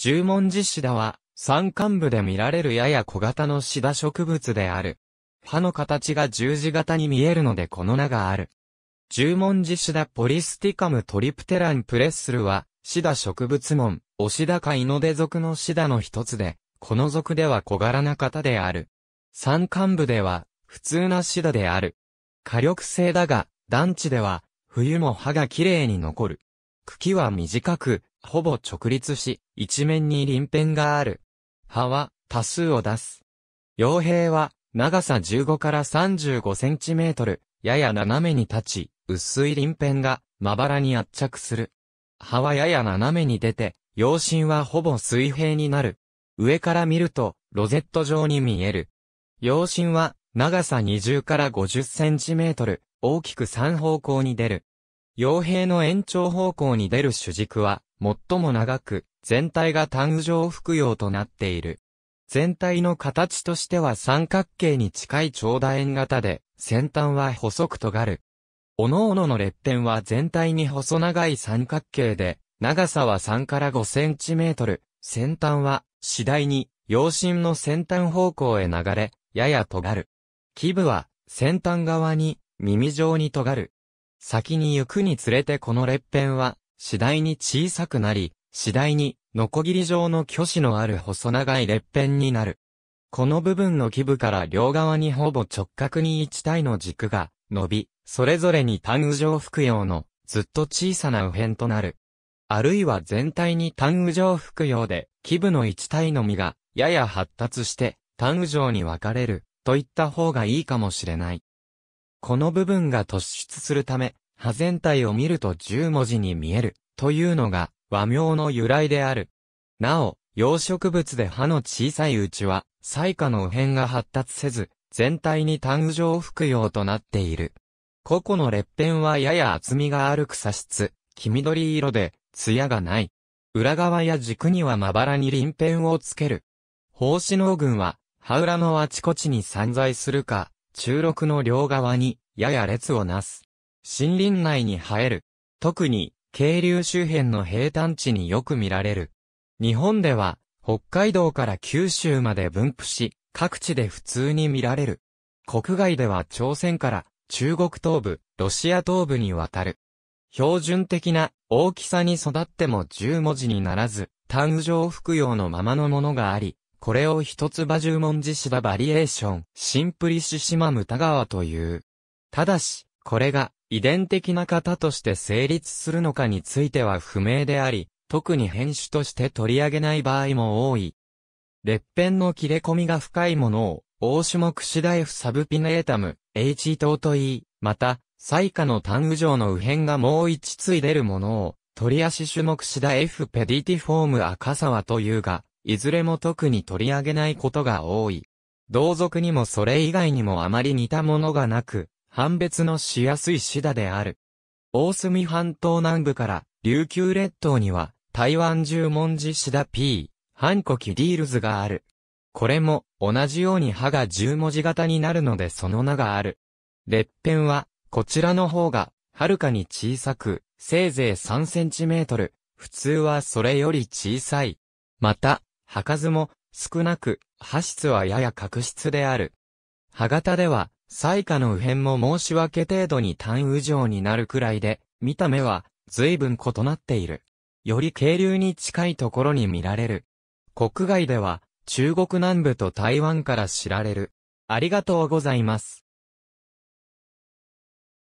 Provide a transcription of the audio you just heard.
十文字シダは、山間部で見られるやや小型のシダ植物である。葉の形が十字型に見えるのでこの名がある。十文字シダポリスティカムトリプテランプレッスルは、シダ植物門、オシダカイノデ属のシダの一つで、この属では小柄な型である。山間部では、普通なシダである。火力性だが、団地では、冬も葉が綺麗に残る。茎は短く、ほぼ直立し、一面に鱗片がある。葉は多数を出す。傭兵は長さ15から35センチメートル、やや斜めに立ち、薄い鱗片がまばらに圧着する。葉はやや斜めに出て、葉身はほぼ水平になる。上から見ると、ロゼット状に見える。葉身は長さ20から50センチメートル、大きく3方向に出る。傭兵の延長方向に出る主軸は、最も長く、全体が単上状服用となっている。全体の形としては三角形に近い長楕円型で、先端は細く尖る。各々の列点は全体に細長い三角形で、長さは3から5センチメートル、先端は次第に陽針の先端方向へ流れ、やや尖る。基部は先端側に耳状に尖る。先に行くにつれてこの列片は、次第に小さくなり、次第に、ノコギリ状の巨子のある細長い列片になる。この部分の基部から両側にほぼ直角に一体の軸が伸び、それぞれに単羽状服用のずっと小さな右辺となる。あるいは全体に単羽状服用で、基部の一体のみがやや発達して単羽状に分かれるといった方がいいかもしれない。この部分が突出するため、波全体を見ると10文字に見える、というのが和名の由来である。なお、養殖物で歯の小さいうちは、彩花の辺が発達せず、全体に単雨状服用となっている。個々の裂片はやや厚みがある草質、黄緑色で、艶がない。裏側や軸にはまばらに鱗片をつける。胞子農群は、葉裏のあちこちに散在するか、中麓の両側に、やや列をなす。森林内に生える。特に、渓流周辺の平坦地によく見られる。日本では、北海道から九州まで分布し、各地で普通に見られる。国外では朝鮮から中国東部、ロシア東部に渡る。標準的な大きさに育っても10文字にならず、単雨状服用のままのものがあり、これを一つ葉十文字詞バリエーション、シンプリシシマムタガワという。ただし、これが遺伝的な型として成立するのかについては不明であり、特に編集として取り上げない場合も多い。列片の切れ込みが深いものを、大種目シダイフサブピネータム、H 等といい、また、最下の単羽状の右辺がもう一つい出るものを、鳥足種目シダ F ペディティフォーム赤沢というが、いずれも特に取り上げないことが多い。同族にもそれ以外にもあまり似たものがなく、判別のしやすいシダである。大隅半島南部から琉球列島には台湾十文字シダ P、ハンコキディールズがある。これも同じように歯が十文字型になるのでその名がある。列編はこちらの方がはるかに小さく、せいぜい3センチメートル、普通はそれより小さい。また、履かずも少なく、派質はやや角質である。歯型では、最下の右辺も申し訳程度に単右上になるくらいで、見た目は随分異なっている。より渓流に近いところに見られる。国外では中国南部と台湾から知られる。ありがとうございます。